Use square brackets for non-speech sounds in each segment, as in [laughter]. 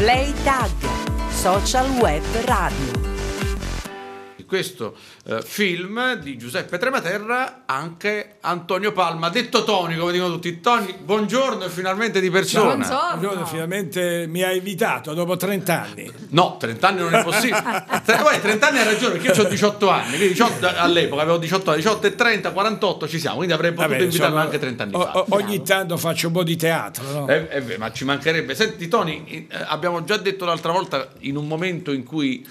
Play Tag, Social Web Radio questo eh, film di Giuseppe Trematerra anche Antonio Palma, detto Tony, come dicono tutti. Tony, buongiorno finalmente di persona. Buongiorno. buongiorno finalmente mi ha evitato dopo 30 anni. No, 30 anni non è possibile. 30 anni ha ragione, perché io ho 18 anni, 18, all'epoca avevo 18 18 e 30, 48 ci siamo, quindi avrei potuto invitarlo anche 30 anni o, fa. O, ogni tanto faccio un po' di teatro. No? Eh, eh, ma ci mancherebbe. Senti Tony, eh, abbiamo già detto l'altra volta in un momento in cui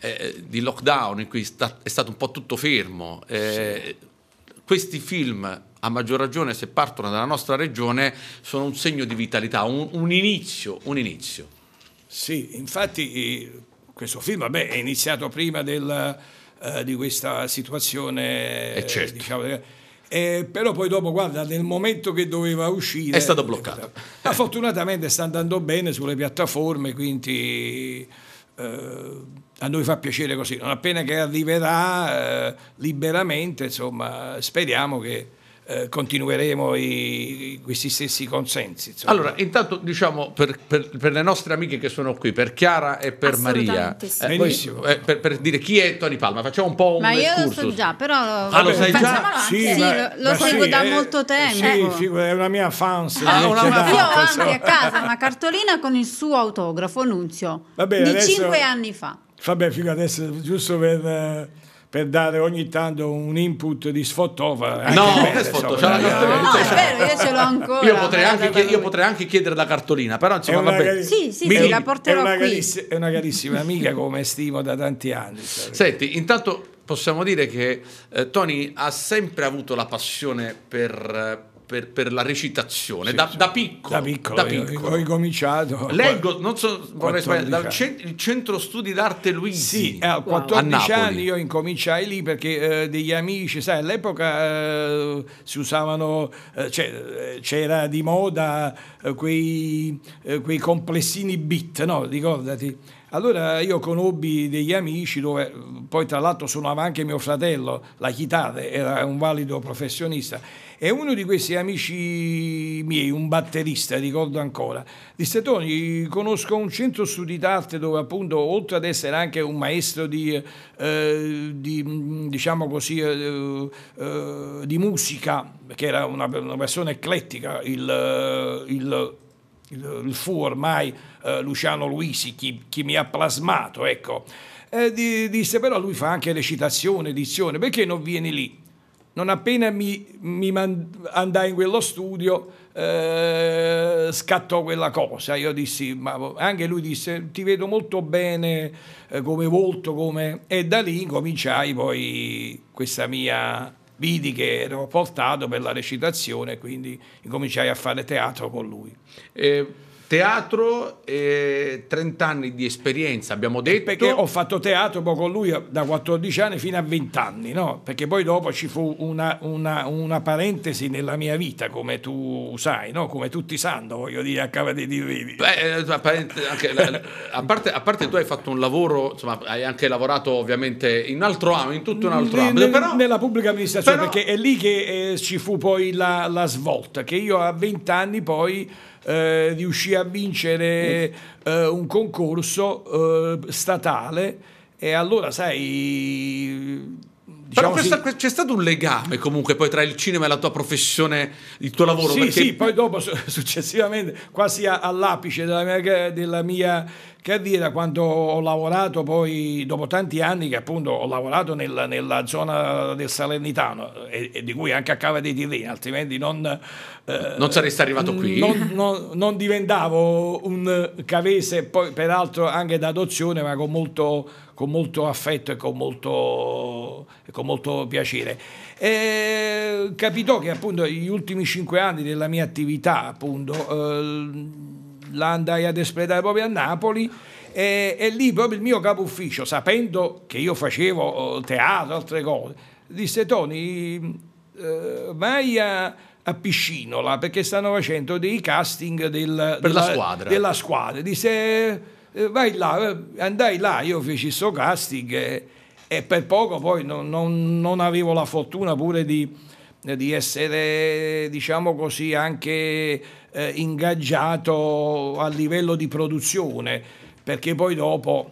eh, di lockdown in cui sta, è stato un po' tutto fermo. Eh, questi film, a maggior ragione se partono dalla nostra regione, sono un segno di vitalità, un, un inizio, un inizio. Sì, infatti eh, questo film vabbè, è iniziato prima del, eh, di questa situazione. Eh certo. diciamo, eh, però poi dopo, guarda, nel momento che doveva uscire... È stato bloccato. Ma [laughs] fortunatamente sta andando bene sulle piattaforme, quindi eh, a noi fa piacere così, non appena che arriverà eh, liberamente, insomma, speriamo che eh, continueremo i, questi stessi consensi. Insomma. Allora, intanto diciamo per, per, per, le nostre amiche che sono qui, per Chiara e per Maria, sì. eh, eh, per, per, dire chi è Tony Palma, facciamo un po' un Ma io excursus. lo so già, però ah, lo sai già? Sì, sì, ma, lo, lo seguo sì, da eh, molto tempo. Sì, è una mia fans. Ah, una mia io ho anche a casa una cartolina con il suo autografo, Nunzio, di cinque anni fa. Vabbè, figo adesso, giusto per... Eh, per dare ogni tanto un input di sfottofa. No, sfotto, so, no, eh. no, è cioè, vero, io ce l'ho ancora. Io potrei, anche, chied- io potrei anche chiedere la cartolina, però insomma va bene. sì, sì, Mi, sì, la porterò è una, cariss- è una carissima amica come stimo da tanti anni. Senti, intanto possiamo dire che eh, Tony ha sempre avuto la passione per... Eh, per, per, la recitazione sì, da, sì. da, piccolo. Da piccolo, da piccolo. ho incominciato. Leggo, non so, vorrei sbagliare, dal cent- il centro studi d'arte Luigi. Sì, eh, a 14 wow. anni io incominciai lì perché eh, degli amici, sai, all'epoca eh, si usavano, cioè, c'era di moda eh, quei, quei, complessini bit, no? Ricordati. Allora io conobbi degli amici dove poi tra l'altro suonava anche mio fratello la chitarra, era un valido professionista e uno di questi amici miei, un batterista, ricordo ancora, disse Tony, conosco un centro studi d'arte dove appunto, oltre ad essere anche un maestro di, eh, di diciamo così, eh, eh, di musica, che era una, una persona eclettica, il, il il, fu ormai eh, Luciano Luisi, chi, chi, mi ha plasmato, ecco. Eh, di, disse però lui fa anche recitazione, edizione, perché non vieni lì? non appena mi, mi mand- andai in quello studio eh, scattò quella cosa. Io dissi, ma anche lui disse, ti vedo molto bene eh, come volto, come... E da lì cominciai poi questa mia vidi che ero portato per la recitazione, quindi cominciai a fare teatro con lui. Eh, Teatro e 30 anni di esperienza, abbiamo detto. Perché ho fatto teatro con lui da 14 anni fino a 20 anni, no? Perché poi dopo ci fu una, una, una parentesi nella mia vita, come tu sai, no? Come tutti sanno, voglio dire, accava di Beh, dirvi. Eh, a, a, parte, tu hai fatto un lavoro, insomma, hai anche lavorato ovviamente in altro ambito, in tutto un altro ambito. Però, nella pubblica amministrazione, però, perché è lì che eh, ci fu poi la, la svolta, che io a 20 anni poi riuscì eh, a vincere eh, un concorso eh, statale e allora sai Diciamo questa, sì. c'è stato un legame comunque poi tra il cinema e la tua professione, il tuo lavoro? Sì, perché... sì poi dopo [laughs] successivamente, quasi all'apice della mia, della mia carriera, quando ho lavorato poi, dopo tanti anni che appunto ho lavorato nella, nella zona del Salernitano e, e, di cui anche a Cava dei Tirreni, altrimenti non... Eh, non saresti arrivato qui? Non, non, non diventavo un cavese, poi peraltro anche d'adozione, ma con molto con molto affetto e con molto, e con molto piacere. E capitò che appunto gli ultimi cinque anni della mia attività appunto eh, la andai ad espletare proprio a Napoli e, e, lì proprio il mio capo ufficio, sapendo che io facevo eh, teatro, altre cose, disse Tony, eh, vai a a Piscinola perché stanno facendo dei casting del, della, della, squadra. della squadra. Disse eh, vai là, eh, andai là, io feci sto casting e, e per poco poi non, non, non, avevo la fortuna pure di, di essere, diciamo così, anche eh, ingaggiato a livello di produzione, perché poi dopo,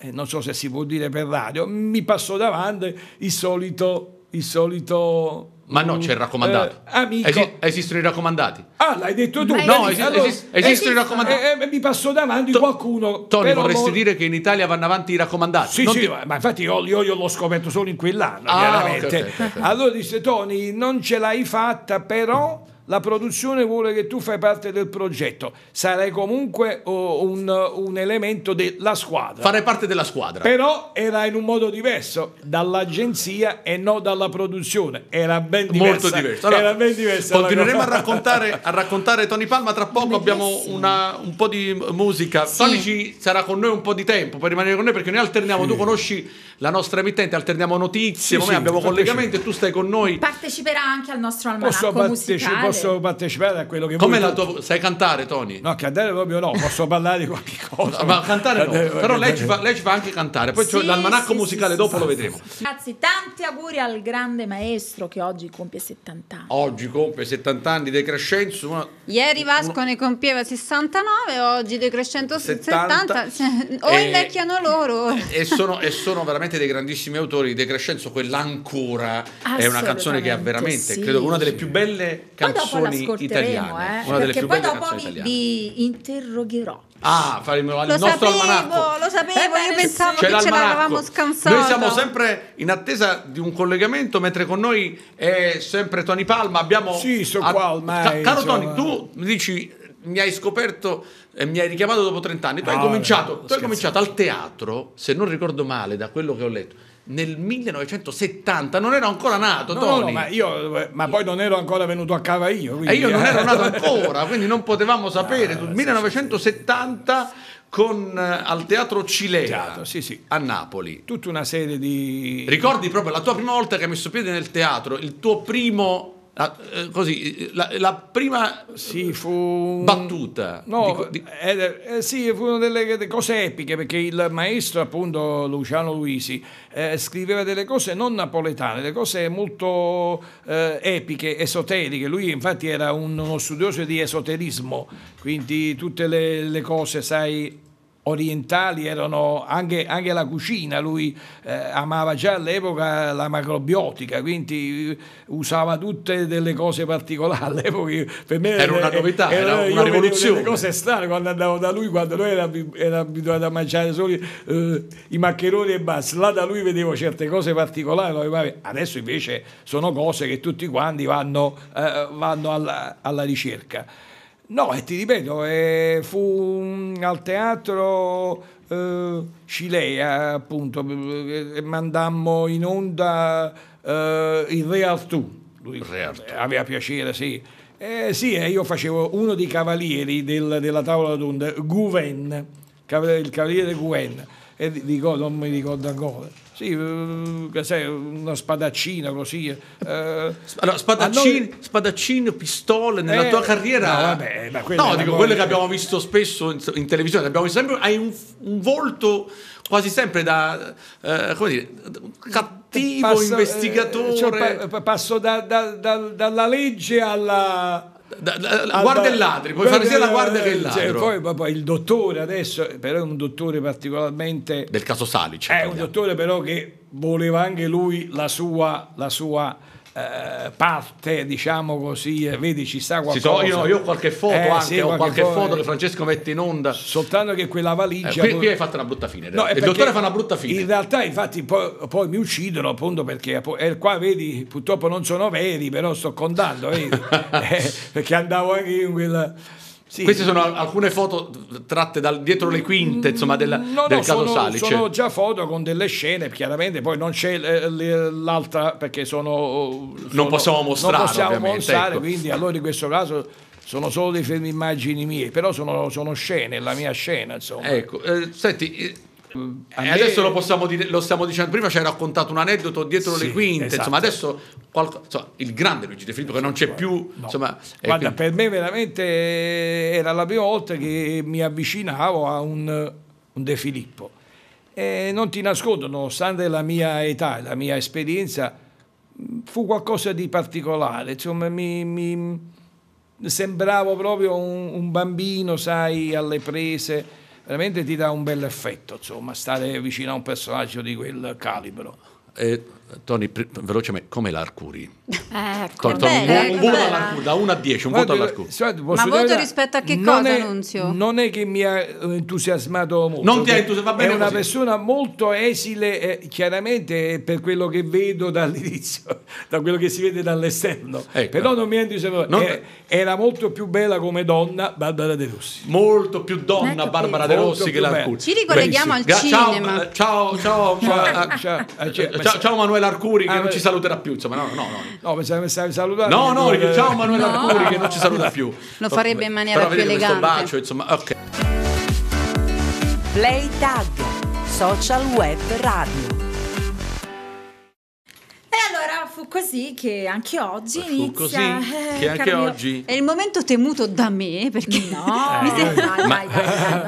eh, non so se si può dire per radio, mi passò davanti il solito... Il solito ma no, c'è il mm, raccomandato. Eh, Esi- esistono i raccomandati. Ah, l'hai detto tu. Ma no, es- allora, esist- esistono i raccomandati. Eh, eh, mi passo davanti to- qualcuno. Tony, vorresti mo- dire che in Italia vanno avanti i raccomandati? Sì, non sì, ti- ma infatti io, io, io, l'ho scoperto solo in quell'anno, ah, chiaramente. Okay, okay, okay. Allora disse Tony, non ce l'hai fatta, però la produzione vuole che tu fai parte del progetto, sarai comunque oh, un, un, elemento della squadra. Fare parte della squadra. Però era in un modo diverso dall'agenzia e non dalla produzione, era ben diverso. Molto diverso. Allora, era ben diverso continueremo a raccontare, [laughs] a raccontare, Tony Palma, tra poco abbiamo una, un po' di musica. Sì. Tony ci sarà con noi un po' di tempo per rimanere con noi perché noi alterniamo, sì. tu conosci la nostra emittente, alterniamo notizie, sì, abbiamo collegamenti e tu stai con noi. Parteciperà anche al nostro almanacco posso musicale. Posso posso partecipare a quello che Come vuoi. Come la tua... Sai cantare, Tony? No, cantare proprio no, posso parlare di qualche cosa. ma cantare no, però lei ci, fa, lei ci, fa, anche cantare. Poi sì, c'è l'almanacco sì, musicale, sì, dopo lo vedremo. Grazie, tanti auguri al grande maestro che oggi compie 70 anni. Oggi compie 70 anni De Crescenzo. Una... Ieri Vasco una... ne compieva 69, oggi De Crescenzo 70. 70. Cioè, o invecchiano loro. E sono, e sono, veramente dei grandissimi autori. De Crescenzo, quell'ancora, è una canzone che ha veramente, credo, una delle più belle canzoni canzoni italiane. Eh? Una Perché poi dopo vi, vi interrogherò. Ah, faremo il lo nostro sapevo, almanacco. Lo sapevo, eh, io pensavo che ce l'avevamo scansato. Noi siamo sempre in attesa di un collegamento, mentre con noi è sempre Tony Palma. Abbiamo Sì, sono a... qua ormai. Caro Tony, tu mi dici mi hai scoperto e mi hai richiamato dopo 30 anni. Tu, no, hai, ah, cominciato, no, tu hai cominciato al teatro, se non ricordo male da quello che ho letto nel 1970 non ero ancora nato, no, Tony. No, ma, io, ma, poi non ero ancora venuto a casa io. Quindi, e io non ero nato ancora, [laughs] quindi non potevamo sapere. Ah, no, 1970 con, eh, al Teatro Cilea teatro, sì, sì. a Napoli. Tutta una serie di... Ricordi proprio la tua prima volta che hai messo piede nel teatro, il tuo primo la, ah, eh, così, la, la prima sì, fu... battuta. No, di... eh, eh, sì, furono delle cose epiche perché il maestro, appunto, Luciano Luisi, eh, scriveva delle cose non napoletane, delle cose molto eh, epiche, esoteriche. Lui, infatti, era un, uno studioso di esoterismo, quindi tutte le, le cose, sai orientali erano anche, anche la cucina, lui eh, amava già all'epoca la macrobiotica, quindi usava tutte delle cose particolari all'epoca. Per me era, una novità, era, era una rivoluzione. Delle cose strane quando andavo da lui, quando lui era, era abituato a mangiare solo eh, i maccheroni e basta, là da lui vedevo certe cose particolari, adesso invece sono cose che tutti quanti vanno, eh, vanno alla, alla ricerca. No, e ti ripeto, eh, fu al teatro eh, Cilea, appunto, e eh, eh, mandammo in onda eh, il Re Artù. Lui Re Artù. aveva piacere, sì. Eh, sì, eh, io facevo uno dei cavalieri del, della tavola d'onda, Gouven, il cavaliere Guven, e dico, non mi ricordo ancora. Sì, eh, una spadaccina così. Eh. Allora, spadaccino, noi... spadaccino, pistole nella eh, tua carriera. No, vabbè, ma no dico, quelle che abbiamo visto spesso in, in televisione, abbiamo sempre, hai un, un volto quasi sempre da eh, come dire, cattivo passo, eh, investigatore. Eh, cioè, pa- passo da, da, da, dalla legge alla, da, da, da, ah, guarda il ladro, puoi fare sia la guardia eh, che il cioè, ladro. Cioè, poi, poi, poi, il dottore adesso, però è un dottore particolarmente... Del caso Salic. È un dottore però che voleva anche lui la sua, la sua eh, parte, diciamo così, vedi ci sta qualcosa. Io, io, ho qualche foto eh, anche, sì, ho qualche, foto, foto che Francesco mette in onda. Soltanto che quella valigia... Eh, qui, poi... hai fatto una brutta fine. No, il dottore fa una brutta fine. In realtà infatti poi, poi mi uccidono appunto perché qua vedi purtroppo non sono veri, però sto contando, [laughs] eh, perché andavo anche io in quella... Sì. Queste sono alcune foto tratte dal, dietro le quinte mm, insomma, della, no, del no, caso sono, Salice. Sono già foto con delle scene, chiaramente, poi non c'è eh, l'altra perché sono... Oh, sono non possiamo ecco. mostrare. Non possiamo mostrare, ecco. quindi allora in questo caso sono solo dei fermi immagini mie, però sono, sono scene, la mia scena. Insomma. Ecco, eh, senti, eh, eh, me... Adesso lo possiamo dire, lo stiamo dicendo prima, ci hai raccontato un aneddoto dietro sì, le quinte, esatto. insomma adesso qualco, insomma, il grande Luigi De Filippo che non c'è più. No. Insomma, eh, Guarda, quindi... per me veramente era la prima volta che mi avvicinavo a un, un De Filippo. E non ti nascondo, nonostante la mia età e la mia esperienza, fu qualcosa di particolare, insomma mi, mi sembravo proprio un, un bambino, sai, alle prese veramente ti dà un bel effetto, insomma, stare vicino a un personaggio di quel calibro. E Tony, pr- velocemente, come l'Arcuri? [laughs] Eh, ecco, Tony, un, eh, un voto all'Arcuri, da 1 a 10, un voto all'Arcuri. Guarda, Ma voto una... rispetto a che non cosa, è, Nunzio? Non è che mi ha entusiasmato molto. Non ti ha entusiasmato, va bene È una così. persona molto esile, eh, chiaramente, eh, per quello che vedo dall'inizio, [laughs] da quello che si vede dall'esterno. Ecco. Però non mi ha entusiasmato. Era, era, molto più bella come donna Barbara De Rossi. Molto più donna ecco Barbara De Rossi che l'Arcuri. Ci ricolleghiamo al cinema. ciao, ciao, ciao, ciao Manuel. Manuel Arcuri che ah, non beh. ci saluterà più. Insomma, no, no, no. No, mi stavi salutando. No, no, perché... ciao Manuel no. Arcuri che non ci saluta più. Lo farebbe in maniera Però più elegante. Bacio, insomma, ok. Play Tag, social web radio. E allora fu così che anche oggi fu inizia così eh, che anche Carmelo. oggi è il momento temuto da me perché no, [laughs] mi sembra dai,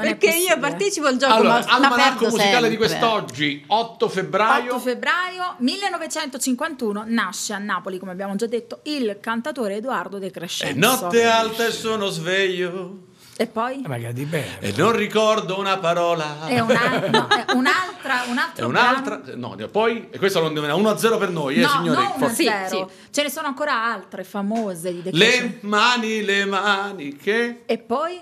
perché io partecipo al gioco allora, ma almanacco musicale sempre. di quest'oggi 8 febbraio 8 febbraio 1951 nasce a Napoli come abbiamo già detto il cantatore Edoardo De Crescenzo è eh, notte alta e sono sveglio e poi? Eh, Magari E non ricordo una parola. È, una, no, [laughs] è un'altra, un'altra, no, poi, e questo non era 1-0 per noi, eh, no, signori. No, for- sì, sì. Ce ne sono ancora altre famose di Le mani, le maniche. E poi?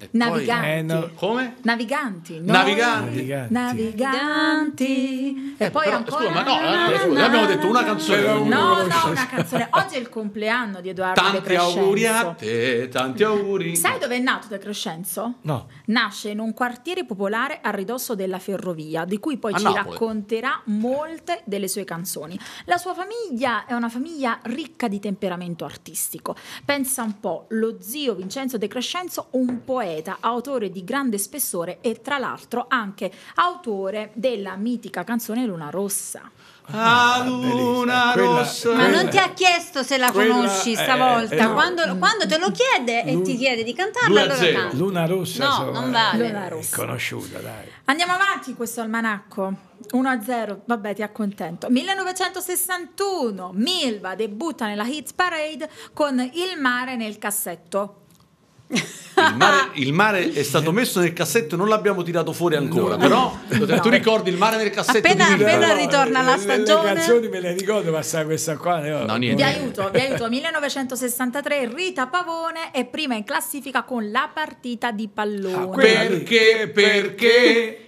E naviganti. Eh, no. Come? Naviganti. No? Naviganti. Naviganti. Naviganti. E poi però, ancora... Scusa, ma no, na, eh, na, scusa, abbiamo detto una canzone. No, no, una canzone. Oggi è il compleanno di Edoardo tanti De auguri a te, tanti auguri. Sai dove è nato De Crescenzo? No. Nasce in un quartiere popolare a ridosso della ferrovia, di cui poi a ci Napoli. racconterà molte delle sue canzoni. La sua famiglia è una famiglia ricca di temperamento artistico. Pensa un po', lo zio Vincenzo De Crescenzo, un poeta poeta, autore di grande spessore e tra l'altro anche autore della mitica canzone Luna Rossa. Ah, ah luna quella, rossa. Ma non ti ha chiesto se la quella, conosci stavolta. Eh, eh, quando, no. quando, te lo chiede e luna, ti chiede di cantarla, allora canta. Luna rossa. No, so, non vale. Luna rossa. È Conosciuta, dai. Andiamo avanti questo almanacco. 1-0, vabbè ti accontento. 1961, Milva debutta nella Hits Parade con Il mare nel cassetto. Il mare, ah. il mare, è stato messo nel cassetto e non l'abbiamo tirato fuori ancora. No. Però no. Eh, tu ricordi il mare nel cassetto? Appena, appena ritorna la stagione. Le, canzoni me le ricordo, ma sa questa qua. No, no niente. Vi aiuto, vi aiuto. 1963 Rita Pavone è prima in classifica con la partita di pallone. Ah, perché? Perché?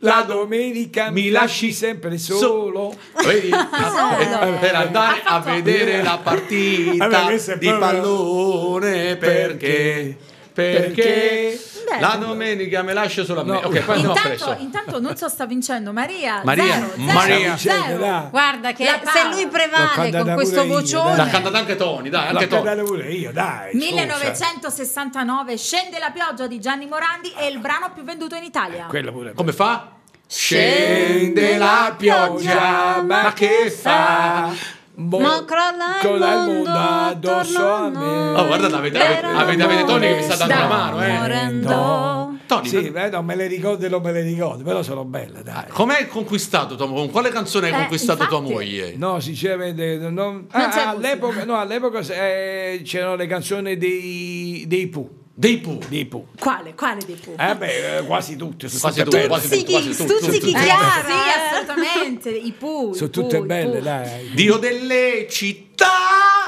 La domenica mi lasci sempre solo, solo. Vedi, [laughs] ah, eh, per eh, andare a vedere la partita di pallone perché perché Beh, la domenica me lascio solo no, me. No, okay, poi intanto, intanto non so sta vincendo Maria. Maria, zero, Maria. Zero, zero. guarda che la, se lui prevale con questo vocione l'ha cantata anche Tony, dai, anche Tony. pure io, dai. 1969 scende la pioggia di Gianni Morandi è il brano più venduto in Italia. Eh, pure, Come fa? Scende la pioggia, ma che fa? Bo- Ma crolla il mondo, mondo addosso a me. Oh, guardate, avete, avete, avete, avete Tony che mi sta dando la mano, eh. Morendo. Tony, sì, per... eh, non me le ricordo, non me le ricordo, però sono belle, dai. Com'è conquistato tua Con quale canzone hai eh, conquistato infatti. tua moglie? No, sinceramente non, non ah, ah all'epoca, no, all'epoca eh, c'erano le canzoni dei dei Pooh. Dei Pooh. Dei Pooh. Quale? Quale dei Pooh? Eh beh, eh, quasi tutti. Sono quasi tutte quasi tutti, tutti. Stuzzichi Chiara. Eh, sì, assolutamente. I Pooh. Sono tutte belle, dai. Dio delle città.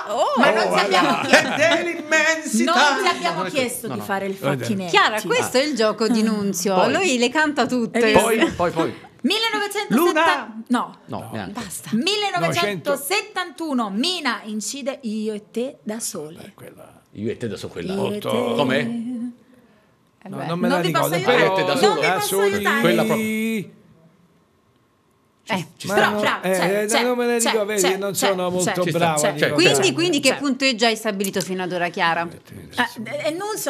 Oh, ma non oh, ti eh, abbiamo chiesto. dell'immensità. Non ti abbiamo chiesto di fare il facchinetti. Chiara, questo è il gioco di Nunzio. Lui le canta tutte. Poi, poi, poi. 1970 Luna. No, no, no. basta. 1971 900. Mina incide Io e te da sole. Eh, quella io e te da so quella. Otto. Com'è? Eh no, non me non la ricordo. Però... Da sola, da sola. Quella proprio non me ne dico, vedi, non sono molto brava. Quindi, quindi che punteggio hai stabilito fino ad ora, Chiara? non eh, so,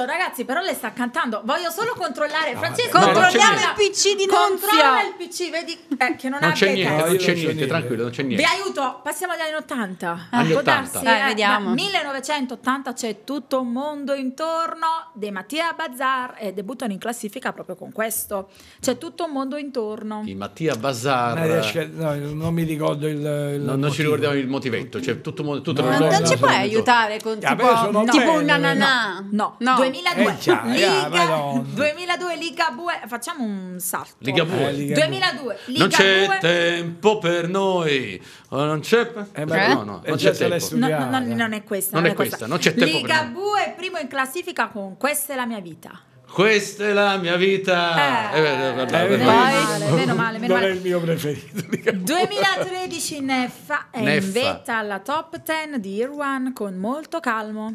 ah, eh, eh, ragazzi, però lei sta cantando. Voglio solo controllare. controlliamo il PC di Nunzio. Controlla il PC, vedi che non, non c'è niente, non c'è niente, tranquillo, non c'è niente. Vi aiuto, passiamo agli anni 80. Anni 80. vediamo. 1980 c'è tutto un mondo intorno De Mattia Bazzar e debuttano in classifica proprio con questo. C'è tutto un mondo intorno. Il Mattia Bazzar cioè, no, non mi ricordo il, il no, non ci ricordiamo il motivetto, cioè tutto, tutto no, non, non ci puoi aiutare con ah, tipo, ah, no, tipo un nananà. No, no. 2002 eh, già, eh, eh, Liga, yeah, 2002 Liga 2, facciamo un salto. Liga Bue Eh, Liga 2002 Liga Non c'è Bue. tempo per noi. Oh, non c'è eh, beh, no, no, non c'è tempo. No, non è questa, non, non è questa. questa. Non c'è tempo Liga Bue primo in classifica con Questa è la mia vita. Questa è la mia vita. Eh, eh, beh, beh, beh, meno, male, meno male, meno non male. è il mio preferito. 2013 Neffa è Neffa. in vetta alla top 10 di Irwan con molto calmo.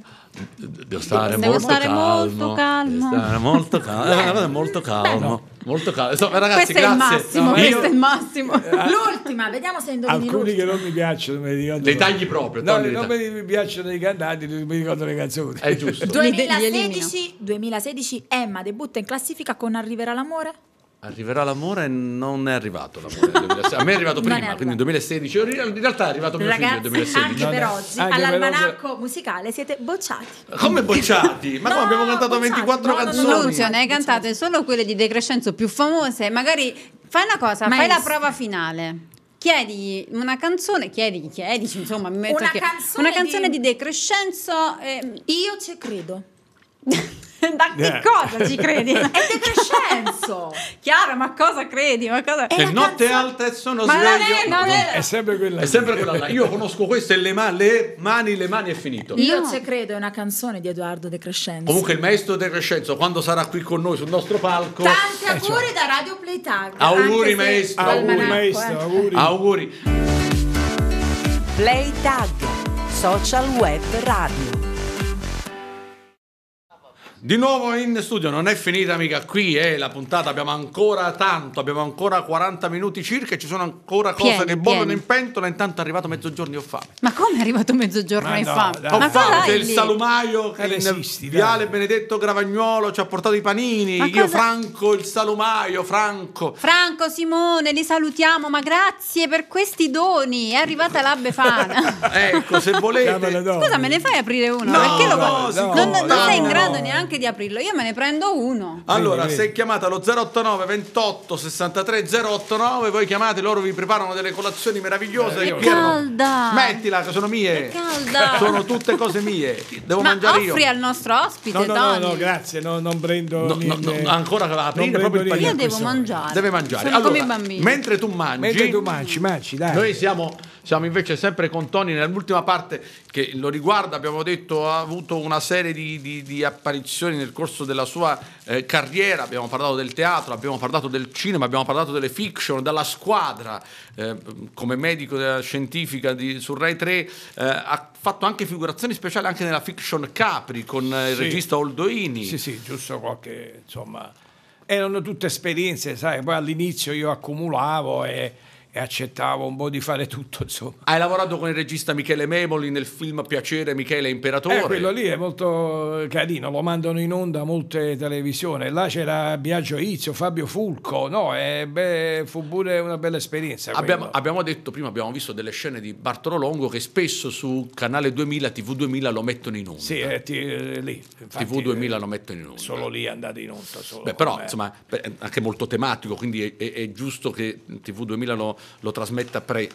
Devo stare, Devo molto, stare calmo. molto calmo. Devo stare molto eh, calmo. Devo stare molto calmo. Molto caldo. Insomma, ragazzi, questo grazie. è il massimo, no, questo io... è il massimo. L'ultima, vediamo se indovini Alcuni che non mi piacciono, mi ricordo. Dei tagli proprio. No, tagli non tagli. mi piacciono i cantanti, non mi ricordo le canzoni. È giusto. 2016, [laughs] 2016 Emma debutta in classifica con Arriverà l'amore? Arriverà l'amore? e Non è arrivato l'amore. A me è arrivato prima, è quindi nel 2016. In realtà è arrivato mio figlio nel 2016. Anche per oggi, anche ah, all'almanacco per... musicale siete bocciati. Come bocciati? Ma no, come abbiamo cantato bocciati. 24 no, canzoni. No, no, Lucio, ne hai cantate solo quelle di De Crescenzo più famose. Magari fai una cosa, Ma fai la prova finale chiedigli una canzone, chiedigli, chiedici, insomma, mi metto una, che, canzone una canzone di, di De Crescenzo. E... Io ci credo. [laughs] [laughs] da che eh. cosa ci credi? [laughs] È [laughs] De Crescenzo! Chiaro, ma cosa credi? Ma cosa... È notte canzone... alta e sono ma sveglio. Non è, non è... è sempre quella. È sempre quella là. Io conosco questo e le, ma- le, mani, le mani è finito. Io no. ci credo, è una canzone di Edoardo De Crescenzo. Comunque il maestro De Crescenzo, quando sarà qui con noi sul nostro palco... Tanti auguri eh, cioè. da Radio Playtag. Auguri maestro. Auguri maestro, eh. auguri. Auguri. Playtag, social web radio. Di nuovo in studio, non è finita mica qui eh, la puntata, abbiamo ancora tanto, abbiamo ancora 40 minuti circa, e ci sono ancora cose pieni, che bollono in pentola, intanto è arrivato mezzogiorno e ho fame. Ma come è arrivato mezzogiorno e no, fame? Dai. Ho Ma fame del salumaio che resisti, in Viale Benedetto Gravagnuolo ci ha portato i panini, Ma io cosa? Franco, il salumaio, Franco. Franco, Simone, li salutiamo, ma grazie per questi doni, è arrivata la Befana. [laughs] ecco, se volete... Scusa, me ne fai aprire uno? No, perché lo... No, no, non, non sei in grado neanche neanche di aprirlo, io me ne prendo uno. Allora, vedi, vedi. se chiamate allo 089 28 63 089, voi chiamate, loro vi preparano delle colazioni meravigliose. È calda! Smettila, che sono mie! È calda! [laughs] Sono tutte cose mie, devo Ma mangiare io. offri al nostro ospite, no, no, Tony. No, no, grazie, no, non prendo no, niente. No, ancora la aprire proprio il panino. Io devo mangiare. Deve mangiare. Sono allora, come i bambini. Mentre tu mangi... Mentre tu mangi, mangi, dai. Noi siamo siamo invece sempre con Tony nell'ultima parte che lo riguarda, abbiamo detto, ha avuto una serie di, di, di apparizioni nel corso della sua eh, carriera, abbiamo parlato del teatro, abbiamo parlato del cinema, abbiamo parlato delle fiction, dalla squadra, eh, come medico della scientifica di, su Rai 3, eh, ha fatto anche figurazioni speciali anche nella fiction Capri con eh, il regista Oldoini. Sì, sì, giusto qualche, insomma, erano tutte esperienze, sai, poi all'inizio io accumulavo e e accettavo un po' di fare tutto. Insomma. Hai lavorato con il regista Michele Memoli nel film Piacere Michele Imperatore. Eh, quello lì è molto carino, lo mandano in onda molte televisioni. Là c'era Biagio Izio, Fabio Fulco, no, eh, beh, fu pure una bella esperienza. Abbiamo, abbiamo, detto prima, abbiamo visto delle scene di Bartolo Longo che spesso su Canale 2000, TV 2000 lo mettono in onda. Sì, è eh, ti, eh, lì. Infatti, TV 2000 lo mettono in onda. Solo lì è andato in onda. Beh, però, insomma, è anche molto tematico, quindi è, è, è giusto che TV 2000 lo lo trasmetta pre,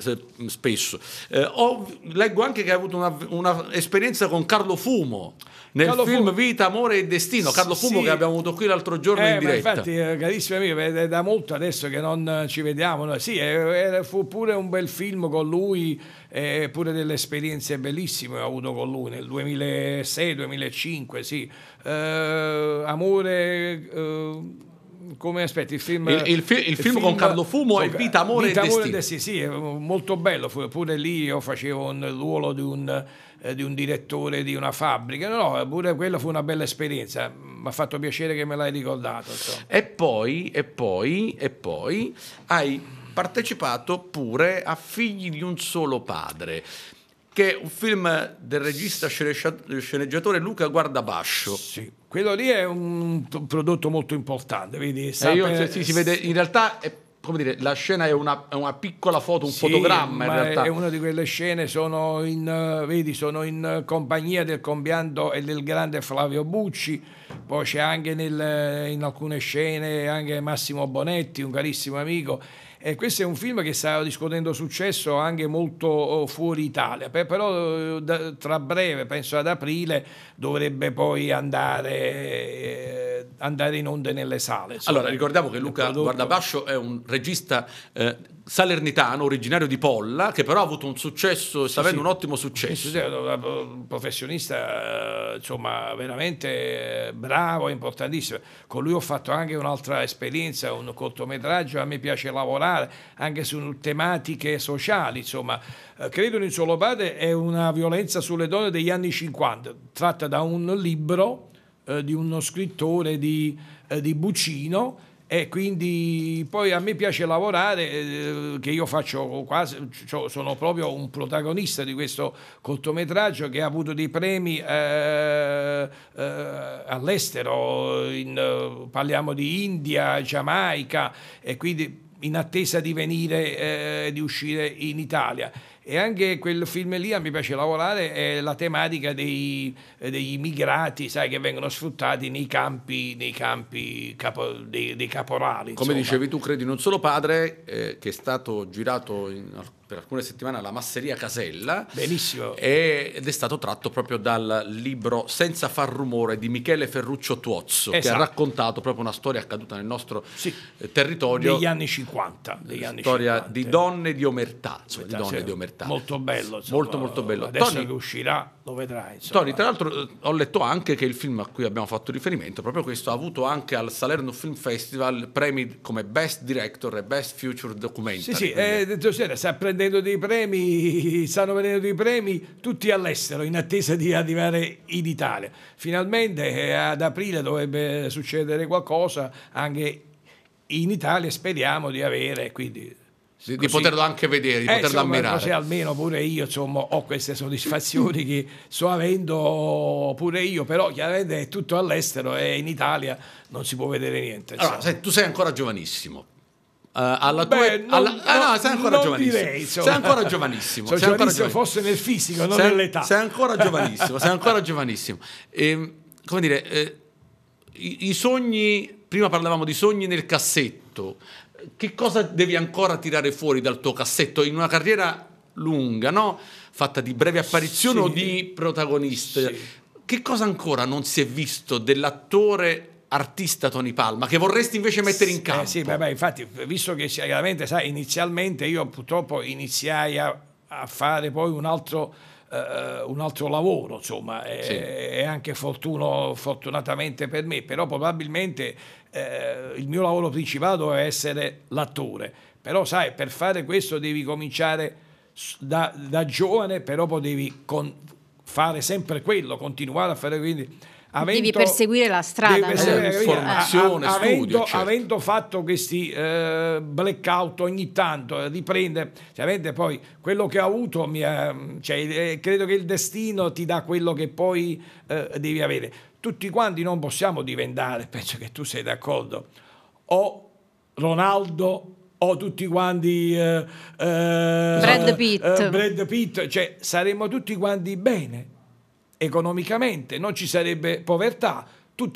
spesso. Eh, ho, leggo anche che hai avuto un'esperienza con Carlo Fumo nel Carlo film Fumo. Vita, Amore e Destino. Carlo sì. Fumo che abbiamo avuto qui l'altro giorno eh, in diretta. Infatti, eh, carissimo amico, è da molto adesso che non ci vediamo. No? Sì, è, fu pure un bel film con lui, eh, pure delle esperienze bellissime ho avuto con lui nel 2006-2005, sì. Eh, amore... Eh, come aspetti il film, il, il, fi- il, film, film, con Carlo Fumo con, è Vita, Amore Vita, e Amore Destino. Sì, sì, molto bello, pure lì io facevo un ruolo di un, eh, di un direttore di una fabbrica, no, pure quella fu una bella esperienza, mi ha fatto piacere che me l'hai ricordato. Insomma. E poi, e poi, e poi hai partecipato pure a Figli di un solo padre che è un film del regista sceneggiatore Luca Guardabascio. Sì. Quello lì è un prodotto molto importante, vedi? Eh, Sape... Io, se, sì, si vede, in realtà è come dire, la scena è una, è una piccola foto, un sì, fotogramma in realtà. È una di quelle scene, sono in, vedi, sono in compagnia del compianto e del grande Flavio Bucci, poi c'è anche nel, in alcune scene anche Massimo Bonetti, un carissimo amico eh, questo è un film che sta riscuotendo successo anche molto oh, fuori Italia, però eh, tra breve, penso ad aprile, dovrebbe poi andare eh, andare in onda nelle sale. Cioè allora, ricordiamo che Luca prodotto... Guardabascio è un regista eh, salernitano, originario di Polla, che però ha avuto un successo, sì, sta avendo sì. un ottimo successo. Sì, eh, un professionista, eh, insomma, veramente eh, bravo, importantissimo. Con lui ho fatto anche un'altra esperienza, un cortometraggio, a me piace lavorare anche su tematiche sociali, insomma. Credo in solo padre è una violenza sulle donne degli anni 50, tratta da un libro eh, di uno scrittore di, eh, di Buccino e quindi poi a me piace lavorare eh, che io faccio quasi cioè sono proprio un protagonista di questo cortometraggio che ha avuto dei premi eh, eh, all'estero in, eh, parliamo di India, Giamaica e quindi in attesa di venire eh, di uscire in Italia e anche quel film lì a me piace lavorare è la tematica dei, degli immigrati sai che vengono sfruttati nei campi, nei campi capo, dei, dei, caporali come dicevi tu credi non solo padre eh, che è stato girato in, per alcune settimane alla masseria Casella benissimo ed è stato tratto proprio dal libro Senza far rumore di Michele Ferruccio Tuozzo esatto. che ha esatto. raccontato proprio una storia accaduta nel nostro sì. Eh, territorio negli anni 50 degli anni storia 50. di donne di omertà cioè, di donne sì. di omertà spettacolo. Molto bello. Insomma, molto molto bello. Adesso Tony, che uscirà lo vedrai. Insomma. Tony, tra l'altro eh, ho letto anche che il film a cui abbiamo fatto riferimento, proprio questo, ha avuto anche al Salerno Film Festival premi come Best Director e Best Future Documentary. Sì, sì, eh, Giuseppe sta prendendo dei premi, [laughs] stanno prendendo dei premi tutti all'estero in attesa di arrivare in Italia. Finalmente eh, ad aprile dovrebbe succedere qualcosa anche in Italia, speriamo di avere. Quindi di così. poterlo anche vedere, di eh, poterlo insomma, ammirare. Così almeno pure io insomma, ho queste soddisfazioni che sto avendo pure io, però chiaramente è tutto all'estero e in Italia non si può vedere niente. Allora, sei, tu sei ancora giovanissimo, eh, alla tua Beh, non, alla, ah, no, sei ancora giovanissimo. Direi, sei ancora giovanissimo. Sei ancora giovanissimo. Fosse nel fisico, non sei, nell'età. Sei ancora [laughs] giovanissimo, sei ancora giovanissimo. E, ehm, come dire, eh, i, i, sogni, prima parlavamo di sogni nel cassetto, che cosa devi ancora tirare fuori dal tuo cassetto in una carriera lunga, no? fatta di brevi apparizioni sì. o di protagoniste. Sì. Che cosa ancora non si è visto dell'attore artista Tony Palma che vorresti invece mettere in eh, campo? Eh sì, beh, beh, infatti, visto che chiaramente, sai, inizialmente io purtroppo iniziai a, a fare poi un altro eh, un altro lavoro, insomma, è, sì. è anche fortuno, fortunatamente per me, però probabilmente eh, il mio lavoro principale doveva essere l'attore, però sai, per fare questo devi cominciare da, da giovane, però poi devi con, fare sempre quello, continuare a fare quindi avendo, devi perseguire la strada. Perseguire, eh, formazione, a, a, studio, avendo, certo. avendo, fatto questi eh, blackout ogni tanto, riprende, eh, ovviamente poi quello che ho avuto, mi, cioè, eh, credo che il destino ti dà quello che poi eh, devi avere. Tutti quanti non possiamo diventare, [laughs] penso che tu sei d'accordo, o Ronaldo o tutti quanti eh, eh, Brad, Pitt. Eh, Brad Pitt, cioè saremmo tutti quanti bene economicamente, non ci sarebbe povertà,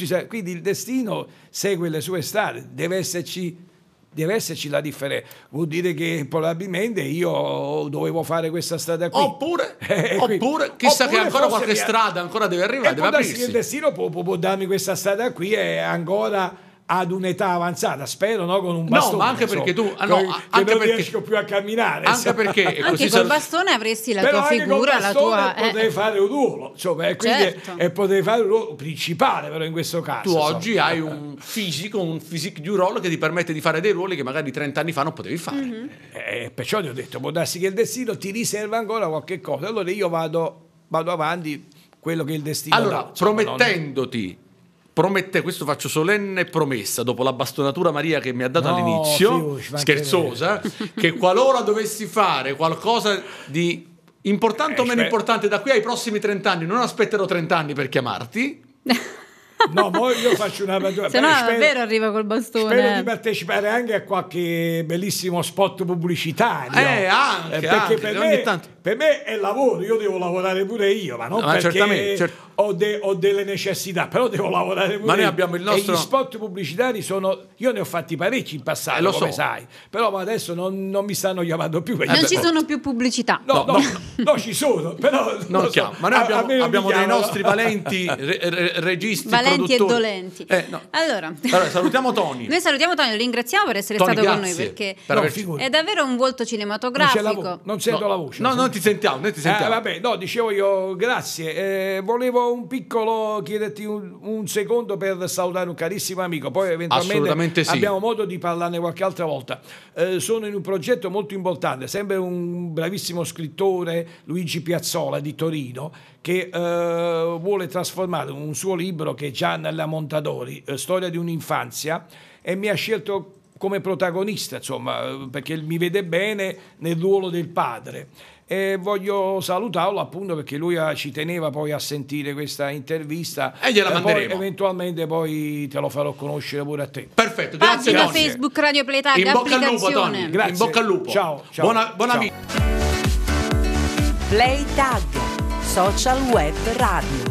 sare quindi il destino segue le sue strade, deve esserci deve esserci la differenza. Vuol dire che probabilmente io dovevo fare questa strada qui. Oppure, [laughs] eh, oppure chissà oppure che ancora qualche via. strada ancora deve arrivare. Deve il destino può, può, può darmi questa strada qui e ancora ad un'età avanzata, spero no, con un bastone. No, ma anche perché so, tu ah, no, che, anche non perché, riesco più a camminare. Anche perché anche col bastone avresti la tua figura, la tua eh. fare un ruolo, insomma, certo. e potevi fare un ruolo principale però in questo caso. Tu so. oggi hai un fisico, un physique du role che ti permette di fare dei ruoli che magari 30 anni fa non potevi fare. Mm-hmm. E eh, eh, perciò ti ho detto, può darsi che il destino ti riserva ancora qualche cosa. Allora io vado, vado avanti quello che il destino allora, dà, promettendoti promette, questo faccio solenne promessa dopo la bastonatura Maria che mi ha dato no, all'inizio, fiush, scherzosa, che qualora dovessi fare qualcosa di importante eh, o meno importante da qui ai prossimi 30 anni, non aspetterò 30 anni per chiamarti. [laughs] no, poi io faccio una ragione. Se no, spero, davvero arriva col bastone. Spero di partecipare anche a qualche bellissimo spot pubblicitario. Eh, anche, eh, perché anche, per, me, per, me, è lavoro, io devo lavorare pure io, ma non no, ah, perché cert- ho, de- ho, delle necessità, però devo lavorare pure ma noi io. Abbiamo il nostro... E gli spot pubblicitari sono... Io ne ho fatti parecchi in passato, eh, lo so. sai, però adesso non, non, mi stanno chiamando più. Non ci sono più pubblicità. No, no, no, no [laughs] ci sono, però... Non non so. Ma noi abbiamo, abbiamo dei nostri valenti [laughs] re- re- registi senti e dolenti. Eh, no. allora. allora. salutiamo [laughs] Tony. noi salutiamo Tony, lo ringraziamo per essere Tony, stato con noi perché per è davvero un volto cinematografico. Non, vo- non sento no. la voce. No, non ti sentiamo, noi ti eh, sentiamo. Eh, vabbè, no, dicevo io grazie. Eh, volevo un piccolo chiederti un, un, secondo per salutare un carissimo amico, poi eventualmente sì. abbiamo modo di parlarne qualche altra volta. Eh, sono in un progetto molto importante, sempre un bravissimo scrittore Luigi Piazzola di Torino che eh, vuole trasformare un suo libro che è Gianna Montadori, eh, Storia di un'infanzia, e mi ha scelto come protagonista, insomma, eh, perché mi vede bene nel ruolo del padre. E voglio salutarlo appunto perché lui eh, ci teneva poi a sentire questa intervista e gliela e manderemo. Poi, eventualmente poi te lo farò conoscere pure a te. Perfetto, grazie. Pagina grazie. Facebook Radio Playtag, in bocca al lupo Tony. Grazie. In bocca al lupo. Ciao, ciao. Buona, buona ciao. vita. Playtag social web radio.